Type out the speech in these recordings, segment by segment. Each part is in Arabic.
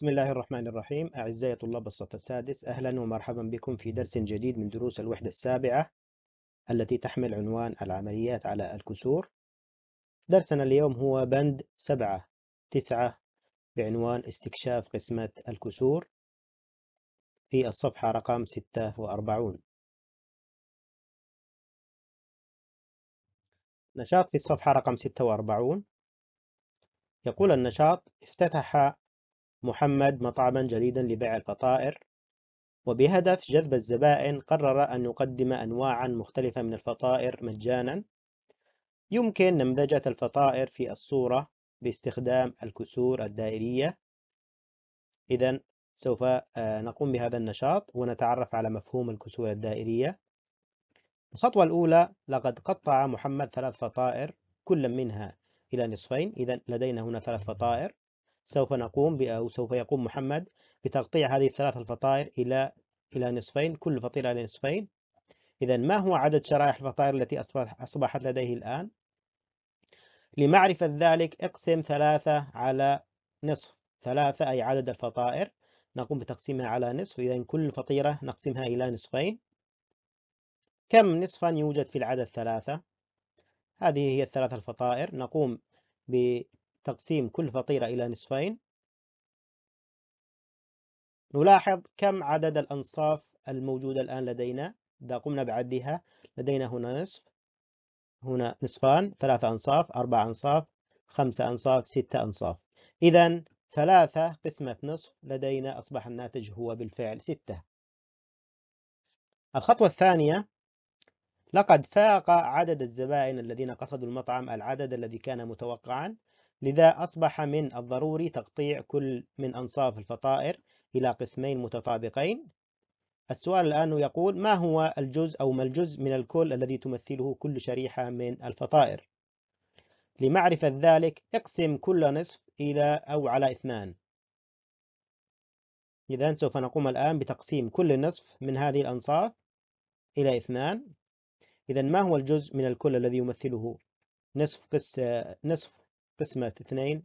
بسم الله الرحمن الرحيم أعزائي طلاب الصف السادس أهلا ومرحبا بكم في درس جديد من دروس الوحدة السابعة التي تحمل عنوان العمليات على الكسور درسنا اليوم هو بند سبعة تسعة بعنوان استكشاف قسمة الكسور في الصفحة رقم ستة وأربعون نشاط في الصفحة رقم ستة وأربعون يقول النشاط افتتح محمد مطعما جديدا لبيع الفطائر وبهدف جذب الزبائن قرر أن يقدم أنواعا مختلفة من الفطائر مجانا يمكن نمذجة الفطائر في الصورة باستخدام الكسور الدائرية إذا سوف آه، نقوم بهذا النشاط ونتعرف على مفهوم الكسور الدائرية الخطوة الأولى لقد قطع محمد ثلاث فطائر كل منها إلى نصفين إذا لدينا هنا ثلاث فطائر سوف نقوم أو سوف يقوم محمد بتقطيع هذه الثلاث الفطائر إلى إلى نصفين كل فطيرة إلى نصفين إذا ما هو عدد شرائح الفطائر التي أصبحت لديه الآن لمعرفة ذلك اقسم ثلاثة على نصف ثلاثة أي عدد الفطائر نقوم بتقسيمها على نصف إذا كل فطيرة نقسمها إلى نصفين كم نصفا يوجد في العدد ثلاثة هذه هي الثلاث الفطائر نقوم تقسيم كل فطيرة إلى نصفين نلاحظ كم عدد الأنصاف الموجودة الآن لدينا إذا قمنا بعدها لدينا هنا نصف هنا نصفان ثلاثة أنصاف أربعة أنصاف خمسة أنصاف ستة أنصاف إذا ثلاثة قسمة نصف لدينا أصبح الناتج هو بالفعل ستة الخطوة الثانية لقد فاق عدد الزبائن الذين قصدوا المطعم العدد الذي كان متوقعا لذا أصبح من الضروري تقطيع كل من أنصاف الفطائر إلى قسمين متطابقين السؤال الآن يقول ما هو الجزء أو ما الجزء من الكل الذي تمثله كل شريحة من الفطائر لمعرفة ذلك اقسم كل نصف إلى أو على اثنان إذا سوف نقوم الآن بتقسيم كل نصف من هذه الأنصاف إلى اثنان إذا ما هو الجزء من الكل الذي يمثله نصف قس نصف قسمة اثنين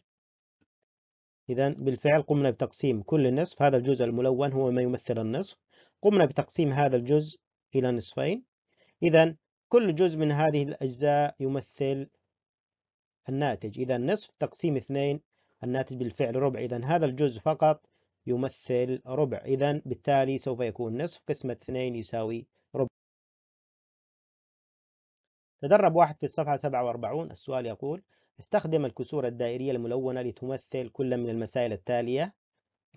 إذا بالفعل قمنا بتقسيم كل النصف هذا الجزء الملون هو ما يمثل النصف قمنا بتقسيم هذا الجزء إلى نصفين إذا كل جزء من هذه الأجزاء يمثل الناتج إذا نصف تقسيم اثنين الناتج بالفعل ربع إذا هذا الجزء فقط يمثل ربع إذا بالتالي سوف يكون نصف قسمة اثنين يساوي ربع تدرب واحد في الصفحة 47 السؤال يقول استخدم الكسور الدائرية الملونة لتمثل كل من المسائل التالية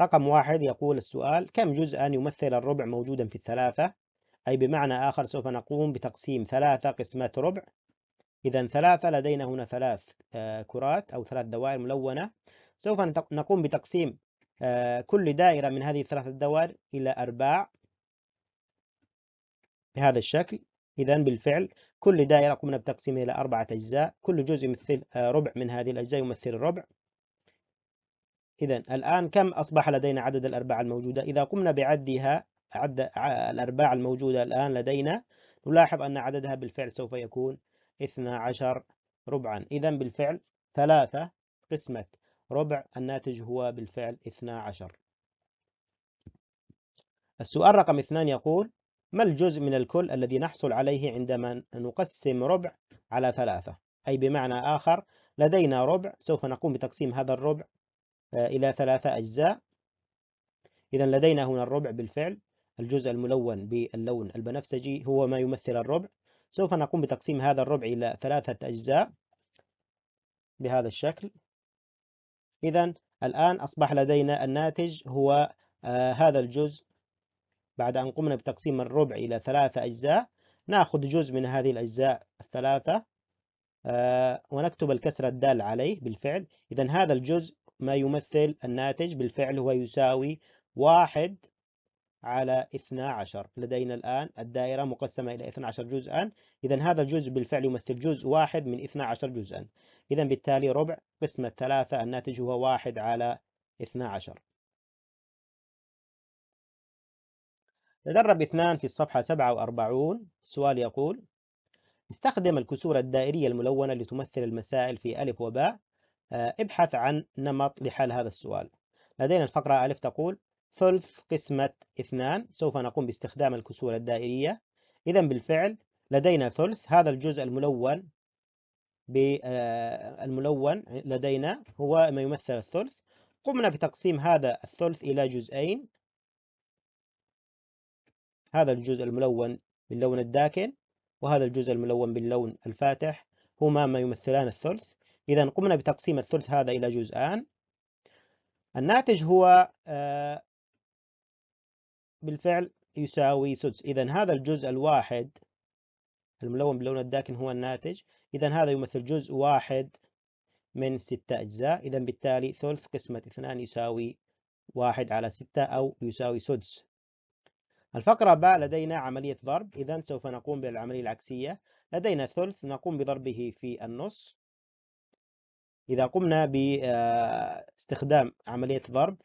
رقم واحد يقول السؤال كم جزءا يمثل الربع موجودا في الثلاثة أي بمعنى آخر سوف نقوم بتقسيم ثلاثة قسمات ربع إذا ثلاثة لدينا هنا ثلاث آه، كرات أو ثلاث دوائر ملونة سوف نقوم بتقسيم آه، كل دائرة من هذه الثلاث الدوائر إلى أرباع بهذا الشكل إذا بالفعل كل دائرة قمنا بتقسيمها إلى أربعة أجزاء كل جزء يمثل آه، ربع من هذه الأجزاء يمثل الربع إذا الآن كم أصبح لدينا عدد الأرباع الموجودة إذا قمنا بعدها عد الأرباع الموجودة الآن لدينا نلاحظ أن عددها بالفعل سوف يكون 12 ربعا إذا بالفعل ثلاثة قسمة ربع الناتج هو بالفعل 12 السؤال رقم اثنان يقول ما الجزء من الكل الذي نحصل عليه عندما نقسم ربع على ثلاثة أي بمعنى آخر لدينا ربع سوف نقوم بتقسيم هذا الربع آه، إلى ثلاثة أجزاء إذا لدينا هنا الربع بالفعل الجزء الملون باللون البنفسجي هو ما يمثل الربع سوف نقوم بتقسيم هذا الربع إلى ثلاثة أجزاء بهذا الشكل إذا الآن أصبح لدينا الناتج هو آه، هذا الجزء بعد أن قمنا بتقسيم الربع إلى ثلاثة أجزاء نأخذ جزء من هذه الأجزاء الثلاثة آه، ونكتب الكسرة الدال عليه بالفعل إذا هذا الجزء ما يمثل الناتج بالفعل هو يساوي واحد على 12 لدينا الآن الدائرة مقسمة إلى 12 جزءا إذا هذا الجزء بالفعل يمثل جزء واحد من 12 جزءا إذا بالتالي ربع قسمة ثلاثة الناتج هو واحد على 12 ندرب اثنان في الصفحة 47 السؤال يقول استخدم الكسور الدائرية الملونة لتمثل المسائل في ألف وباء آه، ابحث عن نمط لحل هذا السؤال لدينا الفقرة ألف تقول ثلث قسمة اثنان سوف نقوم باستخدام الكسور الدائرية إذا بالفعل لدينا ثلث هذا الجزء الملون آه، الملون لدينا هو ما يمثل الثلث قمنا بتقسيم هذا الثلث إلى جزئين هذا الجزء الملون باللون الداكن وهذا الجزء الملون باللون الفاتح هما ما يمثلان الثلث إذا قمنا بتقسيم الثلث هذا إلى جزءان الناتج هو آه، بالفعل يساوي سدس إذا هذا الجزء الواحد الملون باللون الداكن هو الناتج إذا هذا يمثل جزء واحد من ستة أجزاء إذا بالتالي ثلث قسمة اثنان يساوي واحد على ستة أو يساوي سدس الفقرة باء لدينا عملية ضرب إذا سوف نقوم بالعملية العكسية لدينا ثلث نقوم بضربه في النص إذا قمنا باستخدام آه، عملية ضرب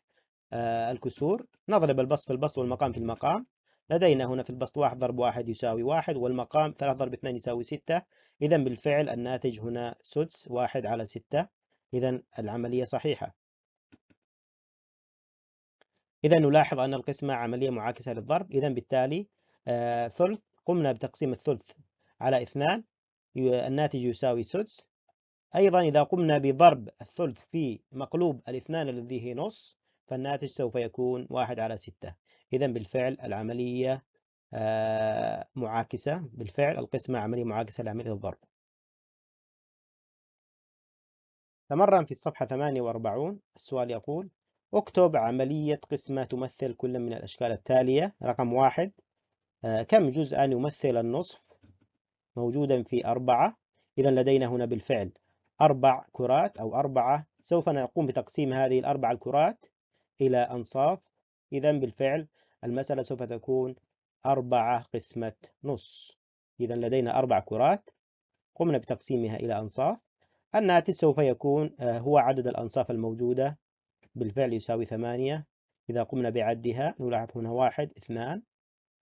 آه، الكسور نضرب البسط في البسط والمقام في المقام لدينا هنا في البسط واحد ضرب واحد يساوي واحد والمقام ثلاث ضرب اثنين يساوي ستة إذا بالفعل الناتج هنا سدس واحد على ستة إذا العملية صحيحة إذا نلاحظ أن القسمة عملية معاكسة للضرب إذا بالتالي آه، ثلث قمنا بتقسيم الثلث على اثنان الناتج يساوي سدس أيضا إذا قمنا بضرب الثلث في مقلوب الاثنان الذي هي نص فالناتج سوف يكون واحد على ستة إذا بالفعل العملية آه، معاكسة بالفعل القسمة عملية معاكسة لعملية الضرب تمرن في الصفحة 48 السؤال يقول اكتب عملية قسمة تمثل كل من الأشكال التالية رقم واحد آه، كم جزءا يمثل النصف موجودا في أربعة إذا لدينا هنا بالفعل أربع كرات أو أربعة سوف نقوم بتقسيم هذه الأربع الكرات إلى أنصاف إذا بالفعل المسألة سوف تكون أربعة قسمة نص إذا لدينا أربع كرات قمنا بتقسيمها إلى أنصاف الناتج سوف يكون آه، هو عدد الأنصاف الموجودة بالفعل يساوي ثمانية إذا قمنا بعدها نلاحظ هنا واحد اثنان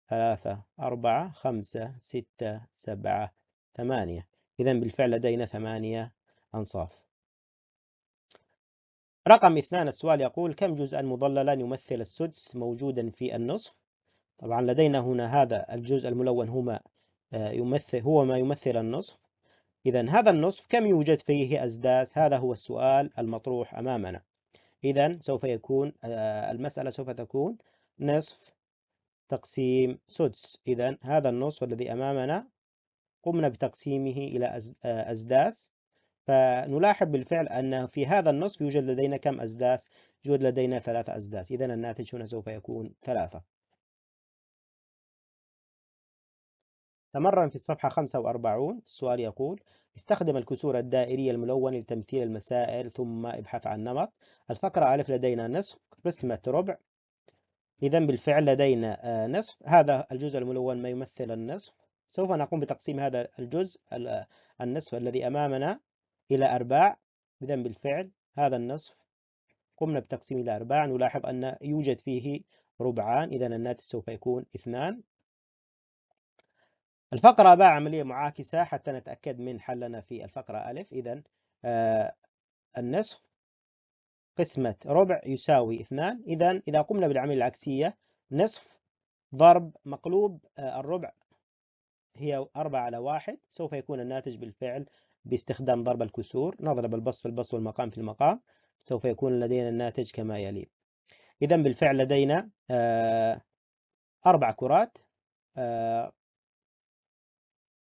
ثلاثة أربعة خمسة ستة سبعة ثمانية إذا بالفعل لدينا ثمانية أنصاف رقم اثنان السؤال يقول كم جزءا مضللا يمثل السدس موجودا في النصف طبعا لدينا هنا هذا الجزء الملون هما آه، يمثل هو ما يمثل النصف إذا هذا النصف كم يوجد فيه أسداس هذا هو السؤال المطروح أمامنا إذا سوف يكون آه، المسألة سوف تكون نصف تقسيم سدس إذا هذا النصف الذي أمامنا قمنا بتقسيمه إلى آه، أسداس فنلاحظ بالفعل أن في هذا النصف يوجد لدينا كم أسداس؟ يوجد لدينا ثلاثة أسداس إذا الناتج هنا سوف يكون ثلاثة تمرن في الصفحة 45 السؤال يقول استخدم الكسور الدائرية الملونة لتمثيل المسائل ثم ابحث عن نمط الفقرة ألف لدينا نصف رسمة ربع إذا بالفعل لدينا آه، نصف هذا الجزء الملون ما يمثل النصف سوف نقوم بتقسيم هذا الجزء آه، النصف الذي أمامنا إلى أرباع إذا بالفعل هذا النصف قمنا بتقسيمه إلى أرباع نلاحظ أن يوجد فيه ربعان إذا الناتج سوف يكون اثنان الفقرة باء عملية معاكسة حتى نتأكد من حلنا في الفقرة ألف إذا آه، النصف قسمة ربع يساوي اثنان إذا إذا قمنا بالعملية العكسية نصف ضرب مقلوب آه، الربع هي أربعة على واحد سوف يكون الناتج بالفعل باستخدام ضرب الكسور نضرب البسط في البسط والمقام في المقام سوف يكون لدينا الناتج كما يلي إذا بالفعل لدينا آه، أربع كرات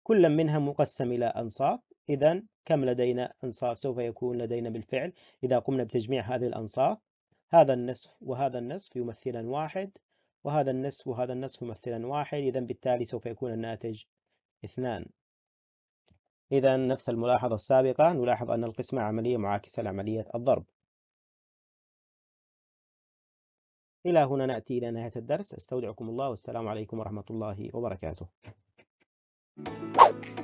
كل منها مقسم إلى أنصاف إذا كم لدينا أنصاف سوف يكون لدينا بالفعل إذا قمنا بتجميع هذه الأنصاف هذا النصف وهذا النصف يمثلا واحد وهذا النصف وهذا النصف يمثلا واحد إذا بالتالي سوف يكون الناتج اثنان إذا نفس الملاحظة السابقة نلاحظ أن القسمة عملية معاكسة لعملية الضرب إلى هنا نأتي إلى نهاية الدرس أستودعكم الله والسلام عليكم ورحمة الله وبركاته you